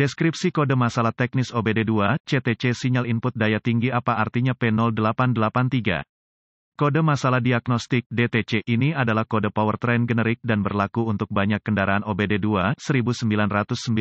Deskripsi kode masalah teknis OBD2, CTC sinyal input daya tinggi apa artinya P0883. Kode masalah diagnostik DTC ini adalah kode powertrain generik dan berlaku untuk banyak kendaraan OBD2 1996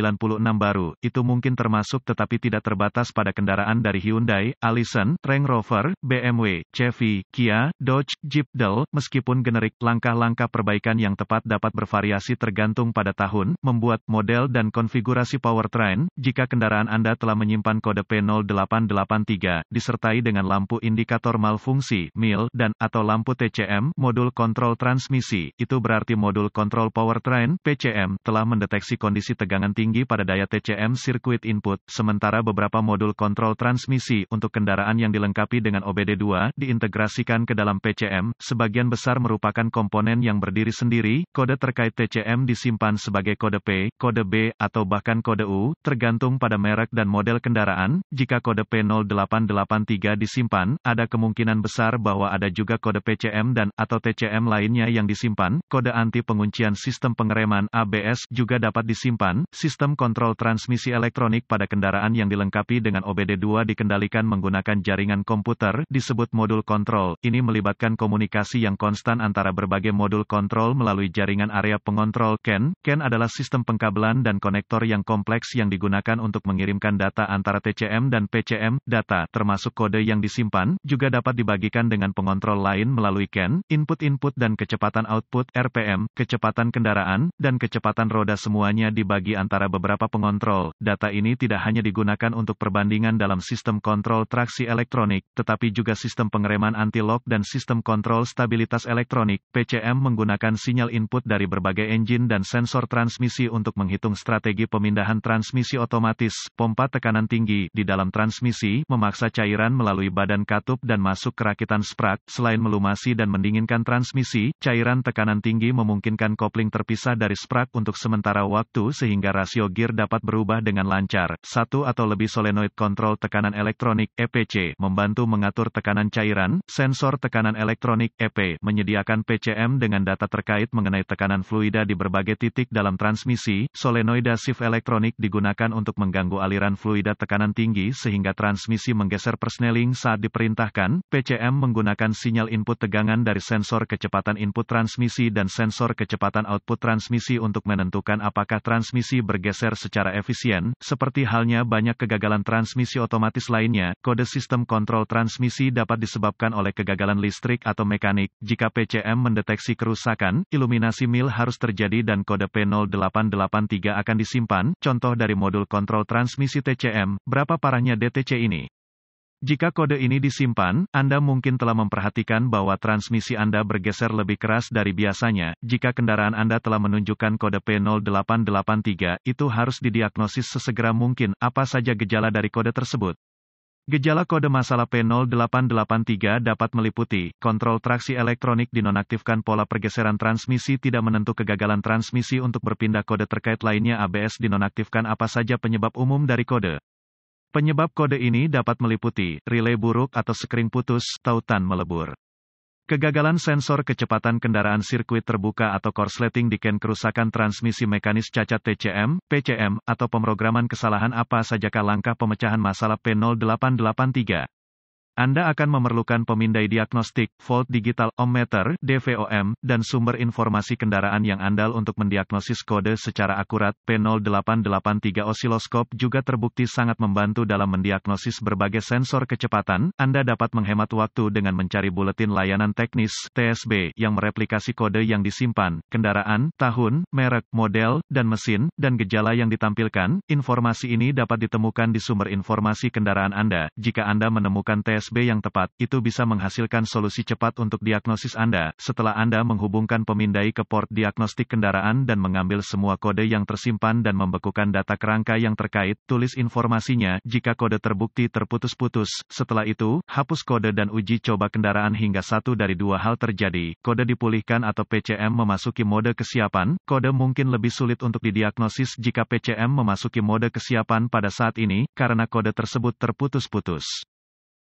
baru, itu mungkin termasuk tetapi tidak terbatas pada kendaraan dari Hyundai, Allison, Range Rover, BMW, Chevy, Kia, Dodge, Jeep Dell, meskipun generik, langkah-langkah perbaikan yang tepat dapat bervariasi tergantung pada tahun, membuat, model dan konfigurasi powertrain, jika kendaraan Anda telah menyimpan kode P0883, disertai dengan lampu indikator malfungsi, MIL, dan dan atau lampu TCM modul kontrol transmisi, itu berarti modul kontrol powertrain (PCM) telah mendeteksi kondisi tegangan tinggi pada daya TCM sirkuit input, sementara beberapa modul kontrol transmisi untuk kendaraan yang dilengkapi dengan OBD2 diintegrasikan ke dalam PCM, sebagian besar merupakan komponen yang berdiri sendiri, kode terkait TCM disimpan sebagai kode P, kode B, atau bahkan kode U, tergantung pada merek dan model kendaraan, jika kode P0883 disimpan, ada kemungkinan besar bahwa ada juga kode PCM dan atau TCM lainnya yang disimpan, kode anti penguncian sistem pengereman ABS juga dapat disimpan. Sistem kontrol transmisi elektronik pada kendaraan yang dilengkapi dengan OBD2 dikendalikan menggunakan jaringan komputer, disebut modul kontrol. Ini melibatkan komunikasi yang konstan antara berbagai modul kontrol melalui jaringan area pengontrol CAN. E CAN e adalah sistem pengkabelan dan konektor yang kompleks yang digunakan untuk mengirimkan data antara TCM dan PCM. Data, termasuk kode yang disimpan, juga dapat dibagikan dengan pengontrol kontrol lain melalui CAN, input-input dan kecepatan output, RPM, kecepatan kendaraan, dan kecepatan roda semuanya dibagi antara beberapa pengontrol. Data ini tidak hanya digunakan untuk perbandingan dalam sistem kontrol traksi elektronik, tetapi juga sistem pengereman anti-lock dan sistem kontrol stabilitas elektronik. PCM menggunakan sinyal input dari berbagai engine dan sensor transmisi untuk menghitung strategi pemindahan transmisi otomatis, pompa tekanan tinggi di dalam transmisi, memaksa cairan melalui badan katup dan masuk kerakitan sprak, Selain melumasi dan mendinginkan transmisi, cairan tekanan tinggi memungkinkan kopling terpisah dari sprak untuk sementara waktu sehingga rasio gear dapat berubah dengan lancar. Satu atau lebih solenoid kontrol tekanan elektronik (EPC) membantu mengatur tekanan cairan. Sensor tekanan elektronik (EP) menyediakan PCM dengan data terkait mengenai tekanan fluida di berbagai titik dalam transmisi. Solenoida shift elektronik digunakan untuk mengganggu aliran fluida tekanan tinggi sehingga transmisi menggeser persneling saat diperintahkan. PCM menggunakan sinyal input tegangan dari sensor kecepatan input transmisi dan sensor kecepatan output transmisi untuk menentukan apakah transmisi bergeser secara efisien, seperti halnya banyak kegagalan transmisi otomatis lainnya. Kode sistem kontrol transmisi dapat disebabkan oleh kegagalan listrik atau mekanik. Jika PCM mendeteksi kerusakan, iluminasi mil harus terjadi dan kode P0883 akan disimpan. Contoh dari modul kontrol transmisi TCM, berapa parahnya DTC ini? Jika kode ini disimpan, Anda mungkin telah memperhatikan bahwa transmisi Anda bergeser lebih keras dari biasanya. Jika kendaraan Anda telah menunjukkan kode P0883, itu harus didiagnosis sesegera mungkin. Apa saja gejala dari kode tersebut? Gejala kode masalah P0883 dapat meliputi, kontrol traksi elektronik dinonaktifkan pola pergeseran transmisi tidak menentu kegagalan transmisi untuk berpindah kode terkait lainnya ABS dinonaktifkan apa saja penyebab umum dari kode. Penyebab kode ini dapat meliputi relay buruk atau screen putus, tautan melebur. Kegagalan sensor kecepatan kendaraan sirkuit terbuka atau korsleting diken kerusakan transmisi mekanis cacat TCM, PCM, atau pemrograman kesalahan apa sajakah langkah pemecahan masalah P0883. Anda akan memerlukan pemindai diagnostik, volt digital, ohmmeter, DVOM, dan sumber informasi kendaraan yang andal untuk mendiagnosis kode secara akurat. P0883 osiloskop juga terbukti sangat membantu dalam mendiagnosis berbagai sensor kecepatan. Anda dapat menghemat waktu dengan mencari buletin layanan teknis (TSB) yang mereplikasi kode yang disimpan, kendaraan, tahun, merek, model, dan mesin, dan gejala yang ditampilkan. Informasi ini dapat ditemukan di sumber informasi kendaraan Anda. Jika Anda menemukan TSB USB yang tepat, itu bisa menghasilkan solusi cepat untuk diagnosis Anda, setelah Anda menghubungkan pemindai ke port diagnostik kendaraan dan mengambil semua kode yang tersimpan dan membekukan data kerangka yang terkait, tulis informasinya, jika kode terbukti terputus-putus, setelah itu, hapus kode dan uji coba kendaraan hingga satu dari dua hal terjadi, kode dipulihkan atau PCM memasuki mode kesiapan, kode mungkin lebih sulit untuk didiagnosis jika PCM memasuki mode kesiapan pada saat ini, karena kode tersebut terputus-putus.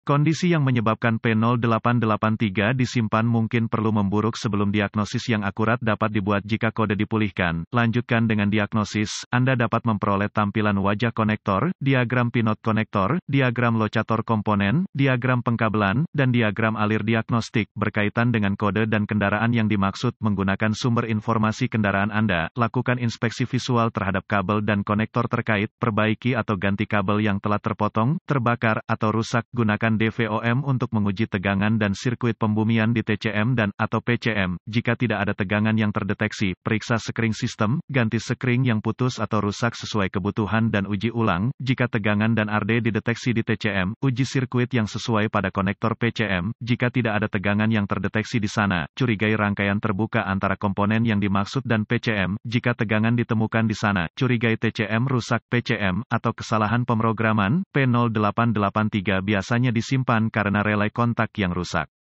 Kondisi yang menyebabkan P0883 disimpan mungkin perlu memburuk sebelum diagnosis yang akurat dapat dibuat jika kode dipulihkan. Lanjutkan dengan diagnosis, Anda dapat memperoleh tampilan wajah konektor, diagram pinot konektor, diagram locator komponen, diagram pengkabelan, dan diagram alir diagnostik berkaitan dengan kode dan kendaraan yang dimaksud menggunakan sumber informasi kendaraan Anda. Lakukan inspeksi visual terhadap kabel dan konektor terkait, perbaiki atau ganti kabel yang telah terpotong, terbakar, atau rusak, gunakan DVOM untuk menguji tegangan dan sirkuit pembumian di TCM dan atau PCM. Jika tidak ada tegangan yang terdeteksi, periksa sekring sistem, ganti sekring yang putus atau rusak sesuai kebutuhan dan uji ulang. Jika tegangan dan RD dideteksi di TCM, uji sirkuit yang sesuai pada konektor PCM. Jika tidak ada tegangan yang terdeteksi di sana, curigai rangkaian terbuka antara komponen yang dimaksud dan PCM. Jika tegangan ditemukan di sana, curigai TCM rusak PCM atau kesalahan pemrograman P0883 biasanya di disimpan karena relay kontak yang rusak.